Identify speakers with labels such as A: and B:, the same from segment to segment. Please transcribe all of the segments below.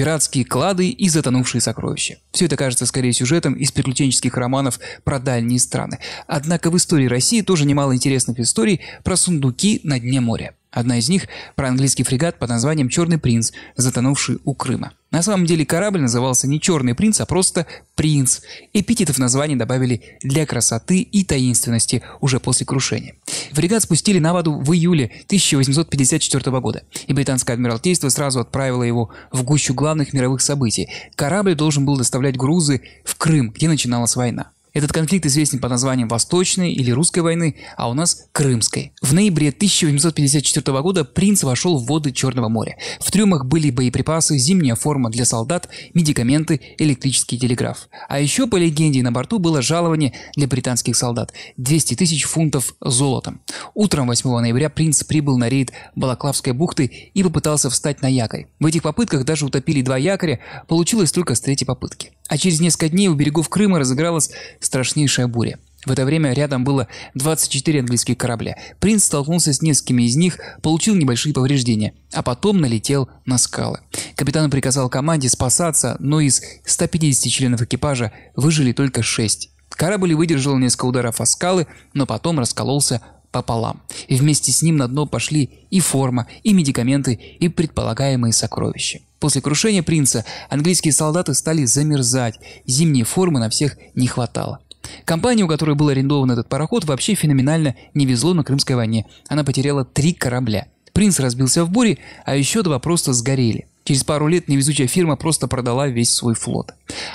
A: пиратские клады и затонувшие сокровища. Все это кажется скорее сюжетом из приключенческих романов про дальние страны. Однако в истории России тоже немало интересных историй про сундуки на дне моря. Одна из них про английский фрегат под названием «Черный принц», затонувший у Крыма. На самом деле корабль назывался не «Черный принц», а просто «Принц». Эпитетов название добавили для красоты и таинственности уже после крушения. Фрегат спустили на воду в июле 1854 года, и британское адмиралтейство сразу отправило его в гущу главных мировых событий. Корабль должен был доставлять грузы в Крым, где начиналась война. Этот конфликт известен под названием Восточной или Русской войны, а у нас Крымской. В ноябре 1854 года принц вошел в воды Черного моря. В трюмах были боеприпасы, зимняя форма для солдат, медикаменты, электрический телеграф. А еще, по легенде, на борту было жалование для британских солдат – 200 тысяч фунтов золотом. Утром 8 ноября принц прибыл на рейд Балаклавской бухты и попытался встать на якорь. В этих попытках даже утопили два якоря, получилось только с третьей попытки. А через несколько дней у берегов Крыма разыгралась страшнейшая буря. В это время рядом было 24 английских корабля. Принц столкнулся с несколькими из них, получил небольшие повреждения, а потом налетел на скалы. Капитан приказал команде спасаться, но из 150 членов экипажа выжили только 6. Корабль выдержал несколько ударов о скалы, но потом раскололся пополам. И вместе с ним на дно пошли и форма, и медикаменты, и предполагаемые сокровища. После крушения принца английские солдаты стали замерзать, зимней формы на всех не хватало. компания у которой был арендован этот пароход, вообще феноменально не везло на Крымской войне. Она потеряла три корабля. Принц разбился в буре, а еще два просто сгорели. Через пару лет невезучая фирма просто продала весь свой флот.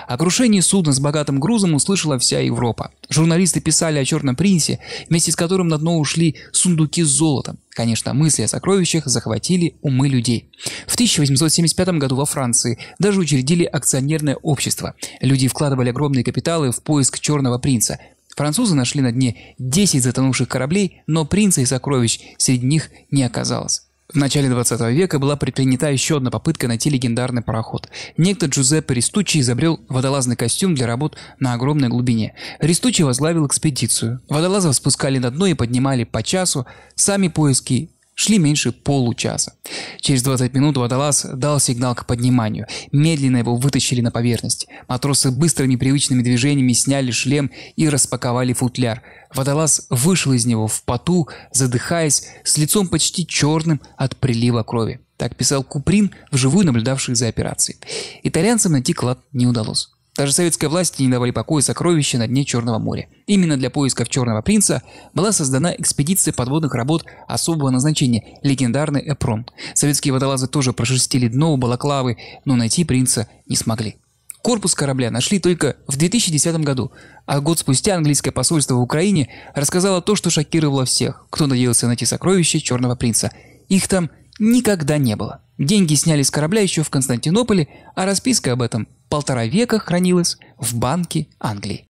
A: О крушении судна с богатым грузом услышала вся Европа. Журналисты писали о черном принце, вместе с которым на дно ушли сундуки с золотом. Конечно, мысли о сокровищах захватили умы людей. В 1875 году во Франции даже учредили акционерное общество. Люди вкладывали огромные капиталы в поиск черного принца. Французы нашли на дне 10 затонувших кораблей, но принца и сокровищ среди них не оказалось. В начале 20 века была предпринята еще одна попытка найти легендарный пароход. Некто Джузеппе Ристуччи изобрел водолазный костюм для работ на огромной глубине. Ристуччи возглавил экспедицию. Водолазов спускали на дно и поднимали по часу. Сами поиски Шли меньше получаса. Через 20 минут водолаз дал сигнал к подниманию. Медленно его вытащили на поверхность. Матросы быстрыми привычными движениями сняли шлем и распаковали футляр. Водолаз вышел из него в поту, задыхаясь, с лицом почти черным от прилива крови. Так писал Куприн, вживую наблюдавший за операцией. Итальянцам найти клад не удалось. Даже советской власти не давали покоя сокровища на дне Черного моря. Именно для поисков Черного принца была создана экспедиция подводных работ особого назначения – легендарный Эпрон. Советские водолазы тоже прошерстили дно у Балаклавы, но найти принца не смогли. Корпус корабля нашли только в 2010 году, а год спустя английское посольство в Украине рассказало то, что шокировало всех, кто надеялся найти сокровища Черного принца. Их там никогда не было. Деньги сняли с корабля еще в Константинополе, а расписка об этом полтора века хранилась в банке Англии.